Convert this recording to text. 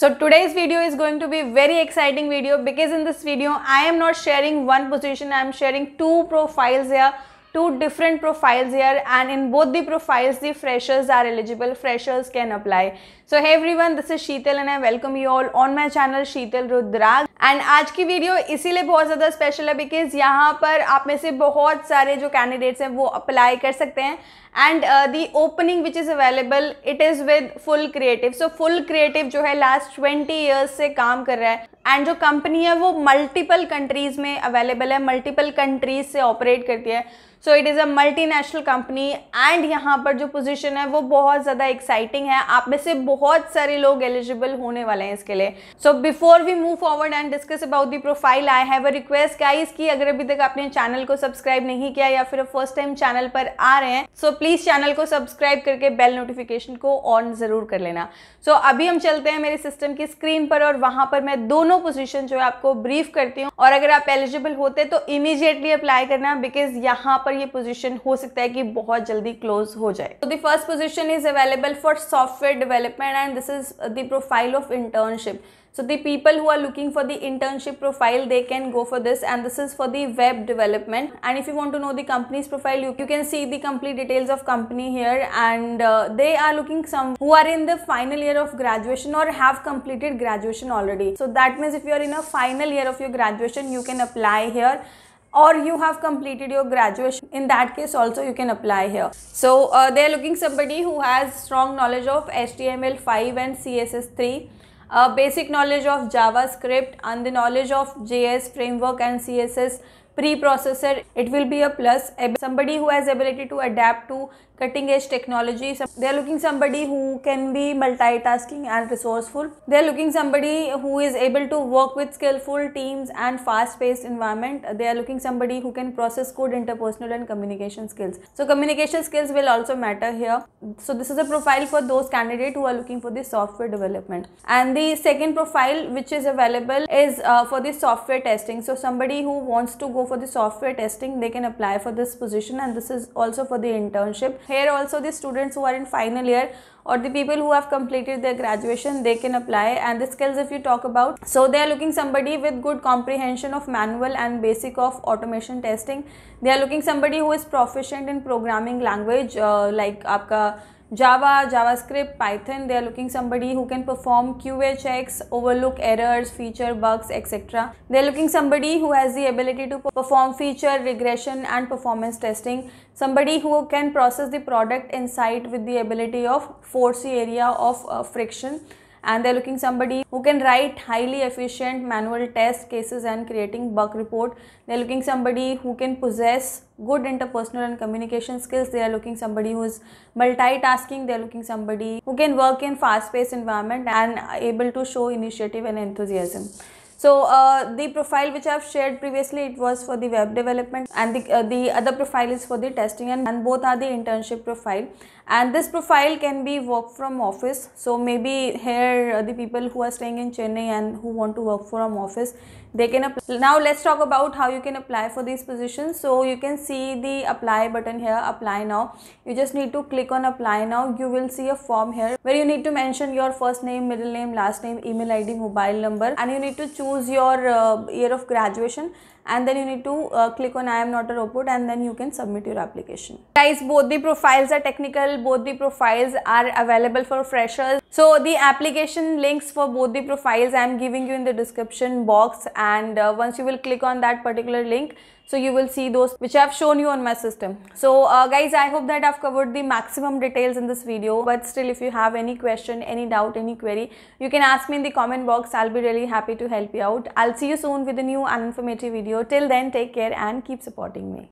So today's video is going to be very exciting video because in this video I am not sharing one position, I am sharing two profiles here two different profiles here and in both the profiles the freshers are eligible freshers can apply so hey everyone this is sheetal and i welcome you all on my channel sheetal रुद्राग and आज की video इसीलिए बहुत ज़्यादा special है because यहाँ पर आप में से बहुत सारे जो कैंडिडेट्स हैं वो अप्लाई कर सकते हैं and the opening which is available it is with full creative so full creative जो है लास्ट ट्वेंटी ईयर्स से काम कर रहा है एंड जो कंपनी है वो मल्टीपल कंट्रीज़ में अवेलेबल है मल्टीपल कंट्रीज़ से ऑपरेट करती है so it is a multinational company and यहाँ पर जो पोजिशन है वो बहुत ज़्यादा एक्साइटिंग है आप में से बहुत सारे लोग एलिजिबल होने वाले हैं इसके लिए so before we move forward and discuss about the profile I have a request guys की अगर अभी तक आपने चैनल को सब्सक्राइब नहीं किया या फिर फर्स्ट टाइम चैनल पर आ रहे हैं सो so, प्लीज़ चैनल को सब्सक्राइब करके बेल नोटिफिकेशन को ऑन ज़रूर कर लेना सो so, अभी हम चलते हैं मेरे सिस्टम की स्क्रीन पर और वहाँ पर मैं दोनों पोजीशन जो है आपको ब्रीफ करती हूँ और अगर आप एलिजिबल होते तो इमीजिएटली अप्लाई करना बिकॉज यहाँ पर ये पोजिशन हो सकता है कि बहुत जल्दी क्लोज हो जाए तो the first position is available for software development and this is the profile of internship So the people who are looking for the internship profile, they can go for this and this is for the web development. And if you want to know the company's profile, you, you can see the complete details of company here and uh, they are looking some who are in the final year of graduation or have completed graduation already. So that means if you are in a final year of your graduation, you can apply here or you have completed your graduation in that case also you can apply here so uh, they are looking somebody who has strong knowledge of html5 and css3 uh, basic knowledge of JavaScript and the knowledge of JS framework and CSS preprocessor it will be a plus somebody who has ability to adapt to cutting edge technology they are looking somebody who can be multitasking and resourceful they are looking somebody who is able to work with skillful teams and fast paced environment they are looking somebody who can process code interpersonal and communication skills so communication skills will also matter here so this is a profile for those candidates who are looking for the software development and the second profile which is available is uh, for the software testing so somebody who wants to go go for the software testing they can apply for this position and this is also for the internship here also the students who are in final year or the people who have completed their graduation they can apply and the skills if you talk about so they are looking somebody with good comprehension of manual and basic of automation testing they are looking somebody who is proficient in programming language uh, like aapka Java, JavaScript, Python, they are looking somebody who can perform QA checks, overlook errors, feature bugs, etc. They are looking somebody who has the ability to perform feature regression and performance testing, somebody who can process the product insight with the ability of force area of uh, friction and they're looking somebody who can write highly efficient manual test cases and creating bug report they're looking somebody who can possess good interpersonal and communication skills they are looking somebody who is multitasking they are looking somebody who can work in fast paced environment and able to show initiative and enthusiasm so uh, the profile which I have shared previously, it was for the web development and the, uh, the other profile is for the testing and, and both are the internship profile. And this profile can be work from office. So maybe here uh, the people who are staying in Chennai and who want to work from office, they can apply. Now let's talk about how you can apply for these positions. So you can see the apply button here, apply now. You just need to click on apply now. You will see a form here where you need to mention your first name, middle name, last name, email ID, mobile number and you need to choose your uh, year of graduation and then you need to uh, click on I am not a robot and then you can submit your application. Guys, both the profiles are technical, both the profiles are available for freshers. So the application links for both the profiles I am giving you in the description box and uh, once you will click on that particular link, so you will see those which I have shown you on my system. So uh, guys, I hope that I've covered the maximum details in this video. But still, if you have any question, any doubt, any query, you can ask me in the comment box. I'll be really happy to help you out. I'll see you soon with a new and informative video. Till then, take care and keep supporting me.